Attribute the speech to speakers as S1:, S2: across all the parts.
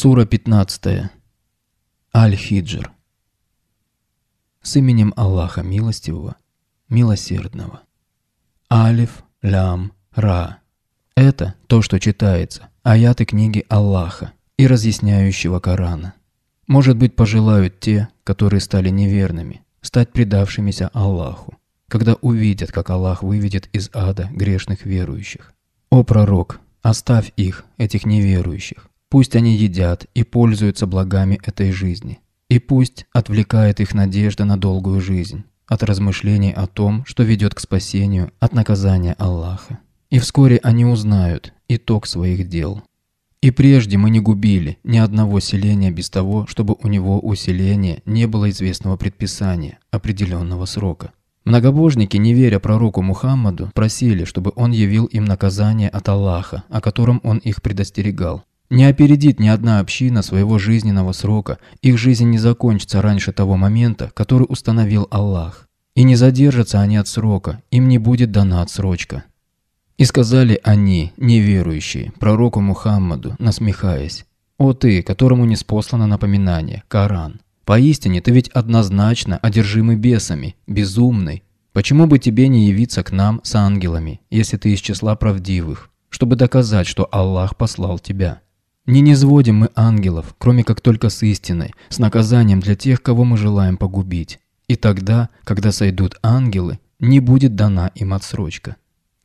S1: Сура 15. Аль-Хиджр. С именем Аллаха Милостивого, Милосердного. Алиф, Лям, Ра. Это то, что читается, аяты книги Аллаха и разъясняющего Корана. Может быть, пожелают те, которые стали неверными, стать предавшимися Аллаху, когда увидят, как Аллах выведет из ада грешных верующих. О пророк, оставь их, этих неверующих, Пусть они едят и пользуются благами этой жизни. И пусть отвлекает их надежда на долгую жизнь, от размышлений о том, что ведет к спасению от наказания Аллаха. И вскоре они узнают итог своих дел. И прежде мы не губили ни одного селения без того, чтобы у него у селения не было известного предписания, определенного срока. Многобожники, не веря пророку Мухаммаду, просили, чтобы он явил им наказание от Аллаха, о котором он их предостерегал. Не опередит ни одна община своего жизненного срока, их жизнь не закончится раньше того момента, который установил Аллах. И не задержатся они от срока, им не будет дана отсрочка. И сказали они, неверующие, пророку Мухаммаду, насмехаясь, «О ты, которому не спослано напоминание, Коран, поистине ты ведь однозначно одержимый бесами, безумный. Почему бы тебе не явиться к нам с ангелами, если ты из числа правдивых, чтобы доказать, что Аллах послал тебя?» Не низводим мы ангелов, кроме как только с истиной, с наказанием для тех, кого мы желаем погубить. И тогда, когда сойдут ангелы, не будет дана им отсрочка.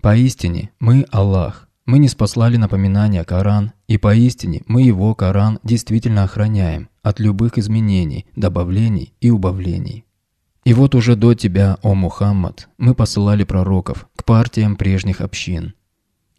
S1: Поистине, мы Аллах. Мы не спаслали напоминания Коран, и поистине мы его, Коран, действительно охраняем от любых изменений, добавлений и убавлений. И вот уже до тебя, о Мухаммад, мы посылали пророков к партиям прежних общин –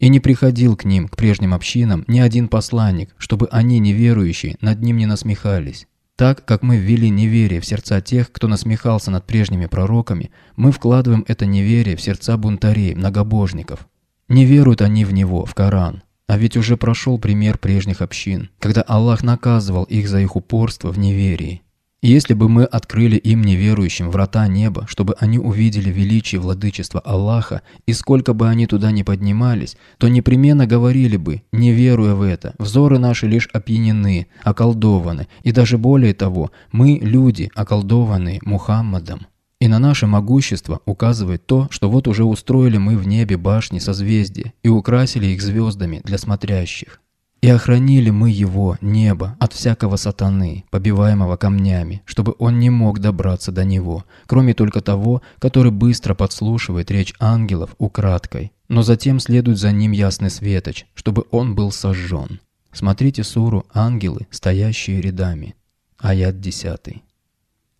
S1: и не приходил к ним, к прежним общинам, ни один посланник, чтобы они, неверующие, над ним не насмехались. Так, как мы ввели неверие в сердца тех, кто насмехался над прежними пророками, мы вкладываем это неверие в сердца бунтарей, многобожников. Не веруют они в него, в Коран. А ведь уже прошел пример прежних общин, когда Аллах наказывал их за их упорство в неверии если бы мы открыли им неверующим врата неба, чтобы они увидели величие владычества Аллаха, и сколько бы они туда ни поднимались, то непременно говорили бы, не веруя в это, взоры наши лишь опьянены, околдованы, и даже более того, мы люди, околдованные Мухаммадом. И на наше могущество указывает то, что вот уже устроили мы в небе башни созвездия и украсили их звездами для смотрящих. И охранили мы его, небо, от всякого сатаны, побиваемого камнями, чтобы он не мог добраться до него, кроме только того, который быстро подслушивает речь ангелов украдкой. Но затем следует за ним ясный светоч, чтобы он был сожжен. Смотрите суру «Ангелы, стоящие рядами». Аят десятый.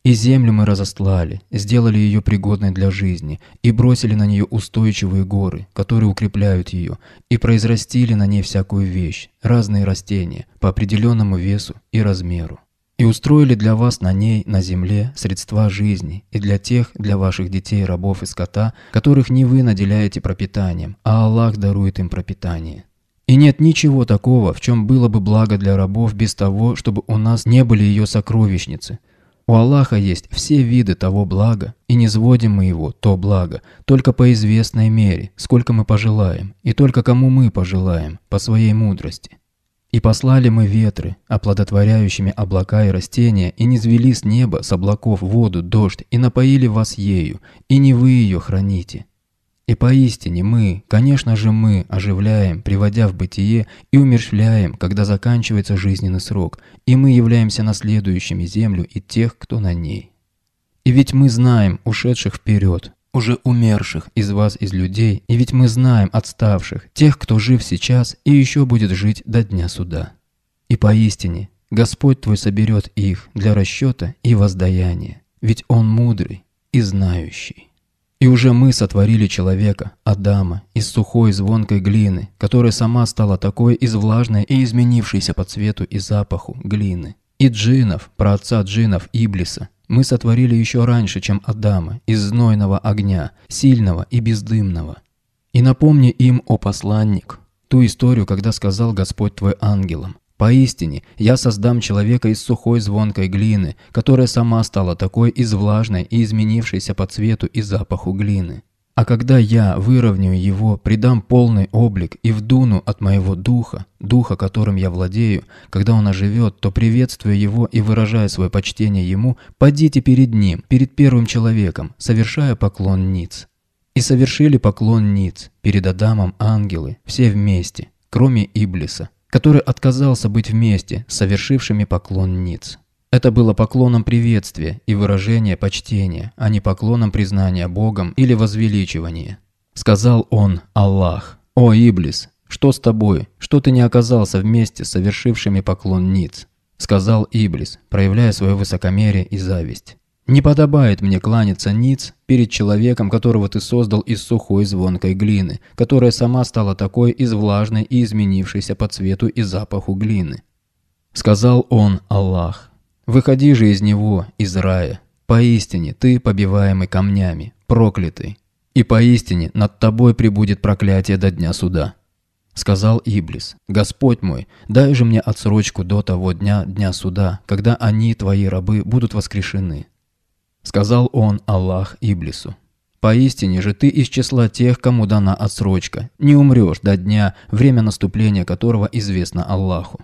S1: И землю мы разослали, сделали ее пригодной для жизни, и бросили на нее устойчивые горы, которые укрепляют ее, и произрастили на ней всякую вещь, разные растения, по определенному весу и размеру. И устроили для вас на ней, на земле, средства жизни, и для тех, для ваших детей, рабов и скота, которых не вы наделяете пропитанием, а Аллах дарует им пропитание. И нет ничего такого, в чем было бы благо для рабов без того, чтобы у нас не были ее сокровищницы – у Аллаха есть все виды того блага, и не сводим мы его, то благо, только по известной мере, сколько мы пожелаем, и только кому мы пожелаем, по своей мудрости. И послали мы ветры, оплодотворяющими облака и растения, и низвели с неба с облаков воду, дождь, и напоили вас ею, и не вы ее храните, и поистине мы, конечно же мы, оживляем, приводя в бытие и умерщвляем, когда заканчивается жизненный срок, и мы являемся наследующими землю и тех, кто на ней. И ведь мы знаем ушедших вперед, уже умерших из вас, из людей, и ведь мы знаем отставших, тех, кто жив сейчас и еще будет жить до дня суда. И поистине, Господь твой соберет их для расчета и воздаяния, ведь Он мудрый и знающий. И уже мы сотворили человека, Адама, из сухой звонкой глины, которая сама стала такой из влажной и изменившейся по цвету и запаху глины. И джинов, отца джинов Иблиса, мы сотворили еще раньше, чем Адама, из знойного огня, сильного и бездымного. И напомни им, о посланник, ту историю, когда сказал Господь твой ангелам, Поистине, я создам человека из сухой звонкой глины, которая сама стала такой из влажной и изменившейся по цвету и запаху глины. А когда я выровняю его, придам полный облик и вдуну от моего духа, духа, которым я владею, когда он оживет, то приветствую его и выражая свое почтение ему, подите перед ним, перед первым человеком, совершая поклон ниц. И совершили поклон ниц перед Адамом ангелы, все вместе, кроме Иблиса, который отказался быть вместе с совершившими поклон ниц. Это было поклоном приветствия и выражения почтения, а не поклоном признания Богом или возвеличивания. Сказал он Аллах, «О, Иблис, что с тобой, что ты не оказался вместе с совершившими поклон ниц?» Сказал Иблис, проявляя свое высокомерие и зависть. Не подобает мне кланяться ниц перед человеком, которого ты создал из сухой звонкой глины, которая сама стала такой из влажной и изменившейся по цвету и запаху глины. Сказал он Аллах, «Выходи же из него, из рая. Поистине ты побиваемый камнями, проклятый. И поистине над тобой прибудет проклятие до дня суда». Сказал Иблис, «Господь мой, дай же мне отсрочку до того дня, дня суда, когда они, твои рабы, будут воскрешены» сказал он Аллах Иблису. Поистине же ты из числа тех, кому дана отсрочка, не умрешь до дня, время наступления которого известно Аллаху.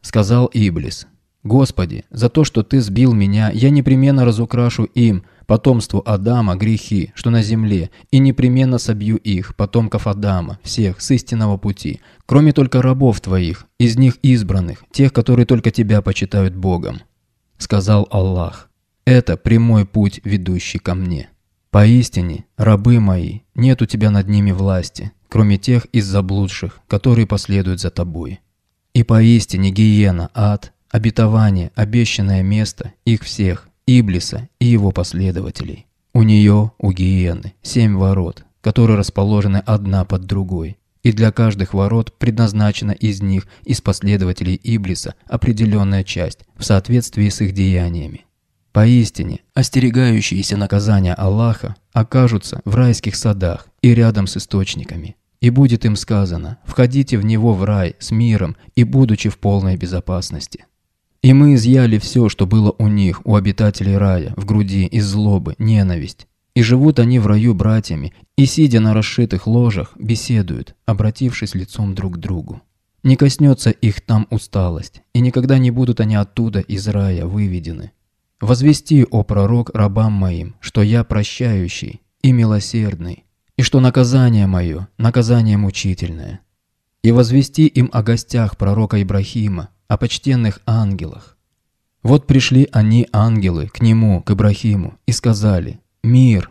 S1: Сказал Иблис, «Господи, за то, что ты сбил меня, я непременно разукрашу им, потомству Адама, грехи, что на земле, и непременно собью их, потомков Адама, всех, с истинного пути, кроме только рабов твоих, из них избранных, тех, которые только тебя почитают Богом», — сказал Аллах. Это прямой путь, ведущий ко мне. Поистине, рабы мои, нет у тебя над ними власти, кроме тех из заблудших, которые последуют за тобой. И поистине гиена, ад, обетование, обещанное место их всех, Иблиса и его последователей. У нее, у гиены, семь ворот, которые расположены одна под другой, и для каждых ворот предназначена из них, из последователей Иблиса, определенная часть в соответствии с их деяниями. Поистине, остерегающиеся наказания Аллаха окажутся в райских садах и рядом с источниками. И будет им сказано, входите в него в рай с миром и будучи в полной безопасности. И мы изъяли все, что было у них, у обитателей рая, в груди, из злобы, ненависть. И живут они в раю братьями, и, сидя на расшитых ложах, беседуют, обратившись лицом друг к другу. Не коснется их там усталость, и никогда не будут они оттуда из рая выведены. Возвести, о пророк, рабам моим, что я прощающий и милосердный, и что наказание мое, наказание мучительное. И возвести им о гостях пророка Ибрахима, о почтенных ангелах. Вот пришли они, ангелы, к нему, к Ибрахиму, и сказали «Мир!»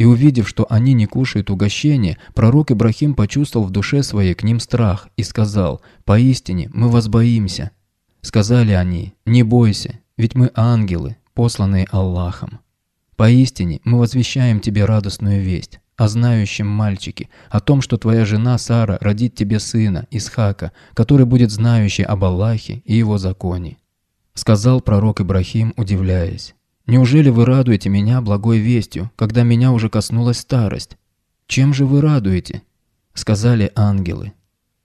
S1: И увидев, что они не кушают угощение, пророк Ибрахим почувствовал в душе своей к ним страх и сказал «Поистине мы вас боимся». Сказали они «Не бойся, ведь мы ангелы, посланные Аллахом. Поистине мы возвещаем тебе радостную весть о знающем мальчике, о том, что твоя жена Сара родит тебе сына, Исхака, который будет знающий об Аллахе и его законе. Сказал пророк Ибрахим, удивляясь. «Неужели вы радуете меня благой вестью, когда меня уже коснулась старость? Чем же вы радуете?» Сказали ангелы.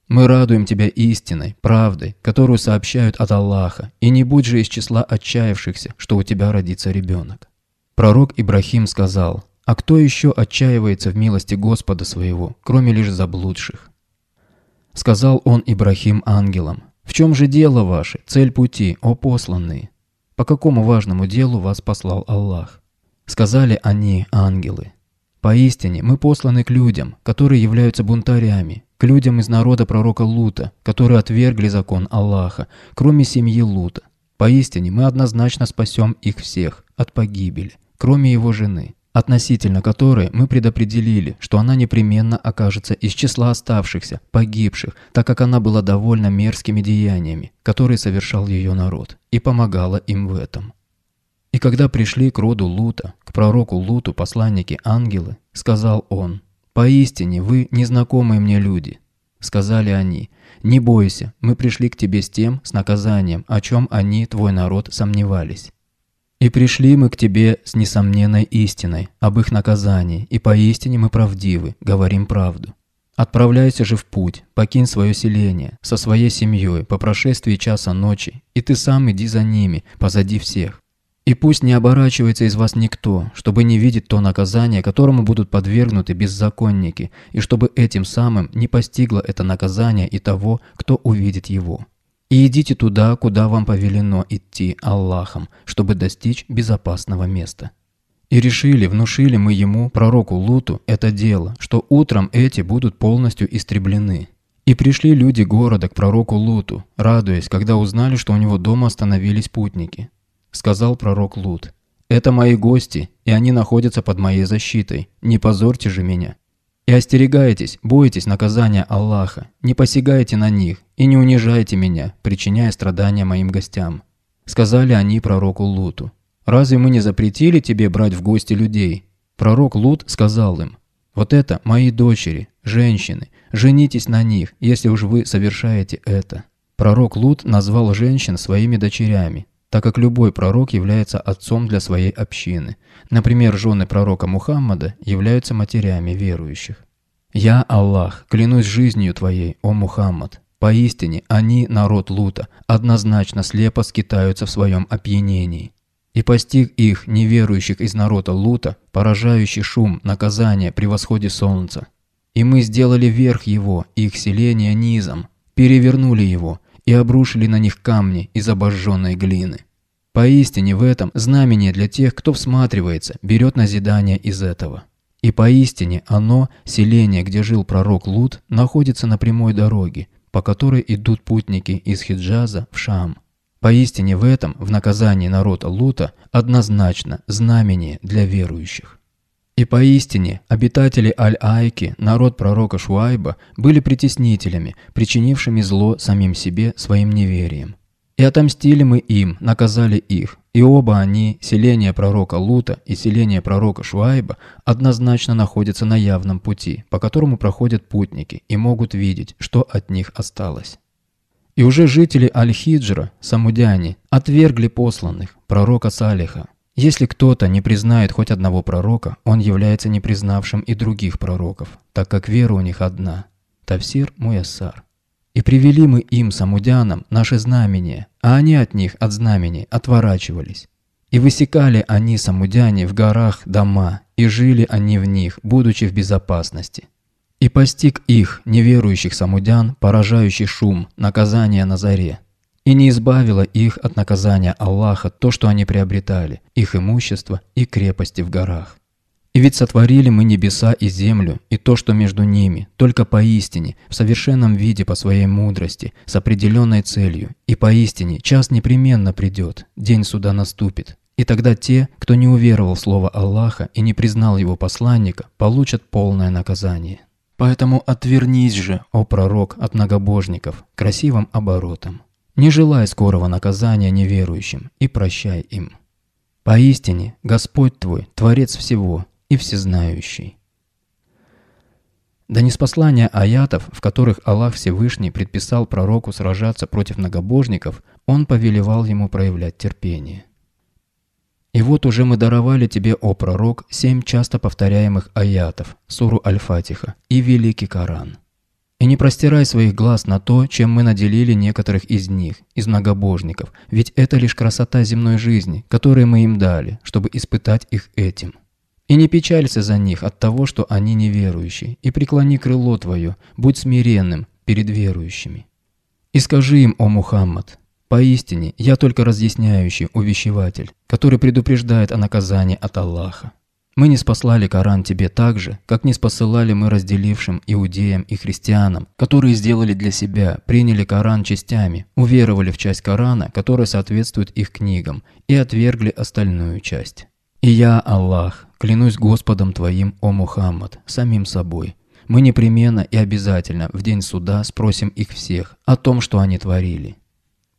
S1: Мы радуем Тебя истиной, правдой, которую сообщают от Аллаха, и не будь же из числа отчаявшихся, что у Тебя родится ребенок». Пророк Ибрахим сказал, «А кто еще отчаивается в милости Господа своего, кроме лишь заблудших?» Сказал он Ибрахим ангелам, «В чем же дело ваше, цель пути, о посланные? По какому важному делу вас послал Аллах?» Сказали они, ангелы, «Поистине мы посланы к людям, которые являются бунтарями, к людям из народа пророка Лута, которые отвергли закон Аллаха, кроме семьи Лута. Поистине, мы однозначно спасем их всех от погибели, кроме его жены, относительно которой мы предопределили, что она непременно окажется из числа оставшихся, погибших, так как она была довольна мерзкими деяниями, которые совершал ее народ, и помогала им в этом. И когда пришли к роду Лута, к пророку Луту посланники ангелы, сказал он – «Поистине вы незнакомые мне люди», — сказали они. «Не бойся, мы пришли к тебе с тем, с наказанием, о чем они, твой народ, сомневались». «И пришли мы к тебе с несомненной истиной, об их наказании, и поистине мы правдивы, говорим правду. Отправляйся же в путь, покинь свое селение, со своей семьей, по прошествии часа ночи, и ты сам иди за ними, позади всех. И пусть не оборачивается из вас никто, чтобы не видеть то наказание, которому будут подвергнуты беззаконники, и чтобы этим самым не постигло это наказание и того, кто увидит его. И идите туда, куда вам повелено идти Аллахом, чтобы достичь безопасного места. И решили, внушили мы ему, пророку Луту, это дело, что утром эти будут полностью истреблены. И пришли люди города к пророку Луту, радуясь, когда узнали, что у него дома остановились путники сказал пророк Лут. «Это мои гости, и они находятся под моей защитой. Не позорьте же меня». «И остерегайтесь, бойтесь наказания Аллаха, не посягайте на них и не унижайте меня, причиняя страдания моим гостям». Сказали они пророку Луту. «Разве мы не запретили тебе брать в гости людей?» Пророк Лут сказал им, «Вот это мои дочери, женщины, женитесь на них, если уж вы совершаете это». Пророк Лут назвал женщин своими дочерями, так как любой пророк является отцом для своей общины. Например, жены пророка Мухаммада являются матерями верующих. «Я Аллах, клянусь жизнью твоей, о Мухаммад! Поистине, они, народ Лута, однозначно слепо скитаются в своем опьянении. И постиг их, неверующих из народа Лута, поражающий шум, наказание при восходе солнца. И мы сделали верх его, их селение низом, перевернули его, и обрушили на них камни из обожженной глины. Поистине в этом знамение для тех, кто всматривается, берет назидание из этого. И поистине оно, селение, где жил пророк Лут, находится на прямой дороге, по которой идут путники из Хиджаза в Шам. Поистине в этом, в наказании народа Лута, однозначно знамение для верующих. И поистине, обитатели Аль-Айки, народ пророка Шуайба, были притеснителями, причинившими зло самим себе своим неверием. И отомстили мы им, наказали их, и оба они, селение пророка Лута и селение пророка Шуайба, однозначно находятся на явном пути, по которому проходят путники и могут видеть, что от них осталось. И уже жители Аль-Хиджра, самудяне, отвергли посланных, пророка Салиха, если кто-то не признает хоть одного пророка, он является непризнавшим и других пророков, так как вера у них одна – Тавсир Муяссар. И привели мы им, самудянам, наши знамения, а они от них, от знамений, отворачивались. И высекали они, самудяне, в горах дома, и жили они в них, будучи в безопасности. И постиг их, неверующих самудян, поражающий шум, наказание на заре и не избавило их от наказания Аллаха то, что они приобретали, их имущество и крепости в горах. И ведь сотворили мы небеса и землю, и то, что между ними, только поистине, в совершенном виде по своей мудрости, с определенной целью. И поистине час непременно придет, день суда наступит. И тогда те, кто не уверовал в слово Аллаха и не признал его посланника, получат полное наказание. Поэтому отвернись же, о пророк, от многобожников, красивым оборотом не желай скорого наказания неверующим и прощай им. Поистине, Господь твой, Творец всего и Всезнающий. Да не послания аятов, в которых Аллах Всевышний предписал пророку сражаться против многобожников, он повелевал ему проявлять терпение. И вот уже мы даровали тебе, о пророк, семь часто повторяемых аятов, суру Аль-Фатиха и Великий Коран – и не простирай своих глаз на то, чем мы наделили некоторых из них, из многобожников, ведь это лишь красота земной жизни, которую мы им дали, чтобы испытать их этим. И не печалься за них от того, что они неверующие, и преклони крыло твое, будь смиренным перед верующими. И скажи им, о Мухаммад, поистине я только разъясняющий увещеватель, который предупреждает о наказании от Аллаха. Мы не спаслали Коран тебе так же, как не спосылали мы разделившим иудеям и христианам, которые сделали для себя, приняли Коран частями, уверовали в часть Корана, которая соответствует их книгам, и отвергли остальную часть. И я, Аллах, клянусь Господом твоим, о Мухаммад, самим собой. Мы непременно и обязательно в день суда спросим их всех о том, что они творили.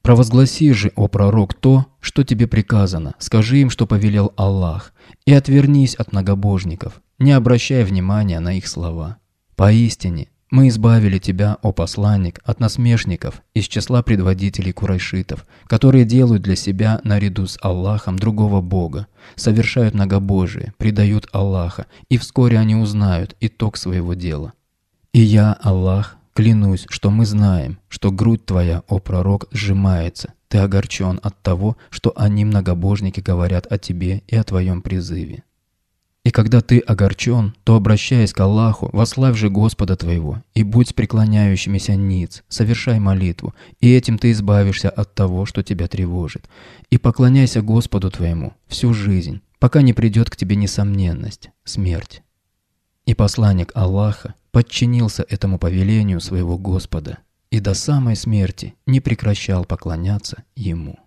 S1: Провозгласи же, о пророк, то, что тебе приказано, скажи им, что повелел Аллах, и отвернись от многобожников, не обращая внимания на их слова. Поистине, мы избавили тебя, о посланник, от насмешников из числа предводителей курайшитов, которые делают для себя наряду с Аллахом другого Бога, совершают многобожие, предают Аллаха, и вскоре они узнают итог своего дела. И я, Аллах, Клянусь, что мы знаем, что грудь твоя, о пророк, сжимается. Ты огорчен от того, что они, многобожники, говорят о тебе и о твоем призыве. И когда ты огорчен, то обращаясь к Аллаху, вославь же Господа твоего, и будь с преклоняющимися ниц, совершай молитву, и этим ты избавишься от того, что тебя тревожит. И поклоняйся Господу твоему всю жизнь, пока не придет к тебе несомненность, смерть. И посланник Аллаха, подчинился этому повелению своего Господа и до самой смерти не прекращал поклоняться Ему.